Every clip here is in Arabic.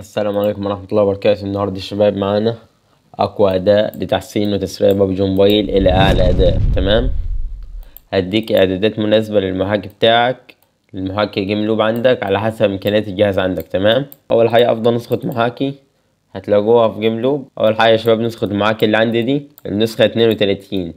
السلام عليكم ورحمة الله وبركاته النهاردة الشباب معانا أقوى أداء لتحسين وتسريع بابجي موبايل إلى أعلى أداء تمام هديك إعدادات مناسبة للمحاكي بتاعك المحاكي جيم لوب عندك على حسب إمكانيات الجهاز عندك تمام أول حاجة أفضل نسخة محاكي هتلاقوها في جيم لوب أول حاجة يا شباب نسخة المحاكي اللي عندي دي النسخة اتنين وتلاتين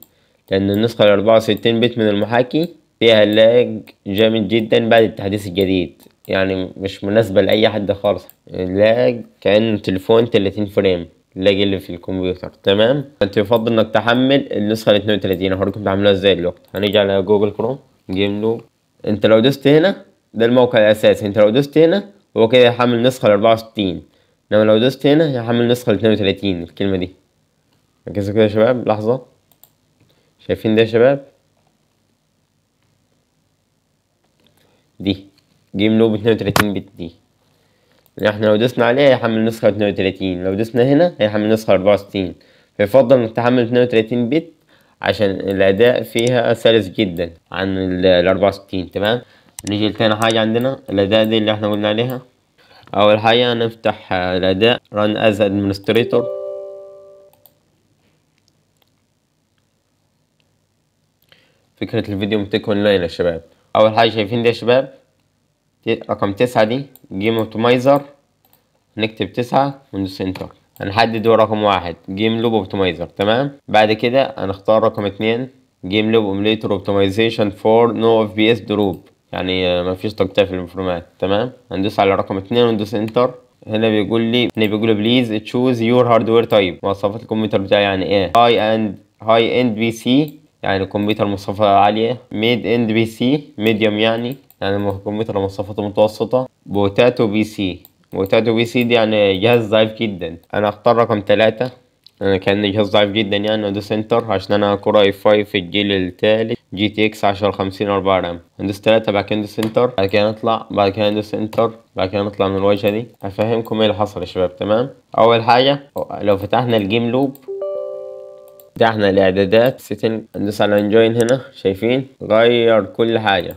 لأن النسخة الأربعة وستين بت من المحاكي فيها لاج جامد جدا بعد التحديث الجديد يعني مش مناسبة لأي حد خالص لاج كان تليفون 30 فريم اللاج اللي في الكمبيوتر تمام انت يفضل انك تحمل النسخة ال 32 هوريكم تعملوها ازاي دلوقتي هنيجي على جوجل كروم جيم لوب انت لو دوست هنا ده الموقع الاساسي انت لو دوست هنا هو كده هيحمل نسخة ال 64 انما لو دوست هنا هيحمل نسخة ال 32 الكلمة دي ركزوا كده يا شباب لحظة شايفين ده يا شباب جيم لوب 32 بت دي احنا لو دوسنا عليه هيحمل نسخة 32 لو دوسنا هنا هيحمل نسخة 64 فيفضل انك تحمل 32 بت عشان الاداء فيها سلس جدا عن ال 64 تمام نيجي لتاني حاجة عندنا الاداء دي اللي احنا قلنا عليها اول حاجة نفتح الاداء run as administrator فكرة الفيديو بتكون لاين يا شباب اول حاجة شايفين دي يا شباب رقم تسعة دي جيم اوبتمايزر نكتب تسعة وندوس انتر هنحدد هو رقم واحد جيم لوب اوبتمايزر تمام بعد كده هنختار رقم اتنين جيم لوب اومليتور اوبتمايزيشن فور نو اف بي اس دروب يعني مفيش تقطيع في المفرومات تمام هندوس على رقم اتنين وندوس انتر هنا بيقول لي هنا بيقول لي بليز تشوز يور هاردوير تايب مواصفات الكمبيوتر بتاعي يعني ايه هاي اند هاي اند بي سي يعني الكمبيوتر مواصفات عاليه ميد اند بي سي ميديوم يعني يعني كمبيوتر مواصفاته متوسطة بوتاتو بي سي بوتاتو بي سي دي يعني جهاز ضعيف جدا أنا أختار رقم ثلاثة أنا كان جهاز ضعيف جدا يعني ودو سنتر عشان أنا كورة اي فايف الجيل الثالث جي تي اكس عشرة خمسين أربعة رام هندسة ثلاثة بعد كده هندسة سنتر بعد كده نطلع بعد كده هندسة سنتر بعد كده نطلع من الواجهة دي هفهمكم ايه اللي حصل يا شباب تمام أول حاجة لو فتحنا الجيم لوب ده احنا الاعدادات سيتنج هندوس على انجوين هنا شايفين غير كل حاجة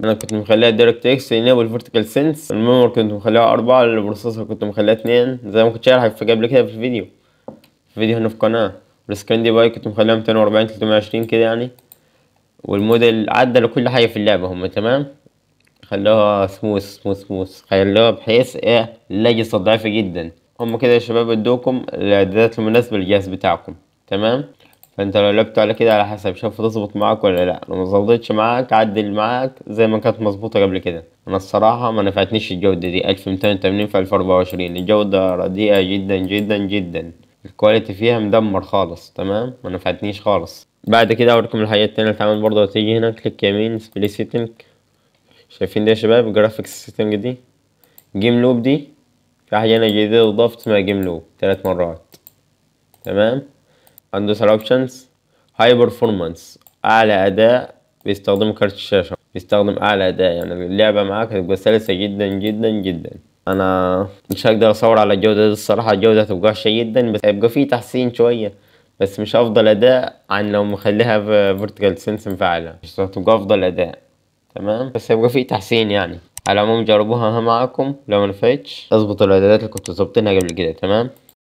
انا كنت مخليها دايركت اكس لان بالفيرتيكال سنس الميمور كنت مخليها أربعة البروسيسور كنت مخليها اتنين زي ما كنت شارح قبل كده في الفيديو في فيديو هنا في القناة والسكرين دي باي كنت مخليها ميتين وأربعين 320 كده يعني والموديل عدل كل حاجة في اللعبة هم تمام خلوها سموث سموث سموث خلوها بحيث ايه اللجسة ضعيفة جدا هم كده يا شباب ادوكم الاعدادات المناسبة للجهاز بتاعكم تمام فانت لو لعبت على كده على حسب شوف تظبط معاك ولا لا لو مظبطتش معاك عدل معاك زي ما كانت مظبوطه قبل كده انا الصراحه ما نفعتنيش الجوده دي 1280 في 1024 الجوده رديئه جدا جدا جدا الكواليتي فيها مدمر خالص تمام ما نفعتنيش خالص بعد كده اوريكم الحاجات التانية اللي تعمل برضه تيجي هنا كليك يمين سبلي سيتنج شايفين ده يا شباب جرافيكس سيتنج دي جيم لوب دي في حاجه هنا جديده اضافت اسمها جيم لوب ثلاث مرات تمام اندوسر اوبشنز هاي برفورمانس اعلى اداء بيستخدم كارت الشاشه بيستخدم اعلى اداء يعني اللعبه معاك هتبقى سلسه جدا جدا جدا انا مش هقدر اصور على الجوده دي الصراحه الجوده هتبقى وحشه جدا بس هيبقى فيه تحسين شويه بس مش افضل اداء عن لو مخليها فيرتيكال سنس مفعله مش هتبقى افضل اداء تمام بس هيبقى فيه تحسين يعني على العموم جربوها معاكم لو ما نفعتش اظبطوا الاعدادات اللي كنتوا ظابطينها قبل كده تمام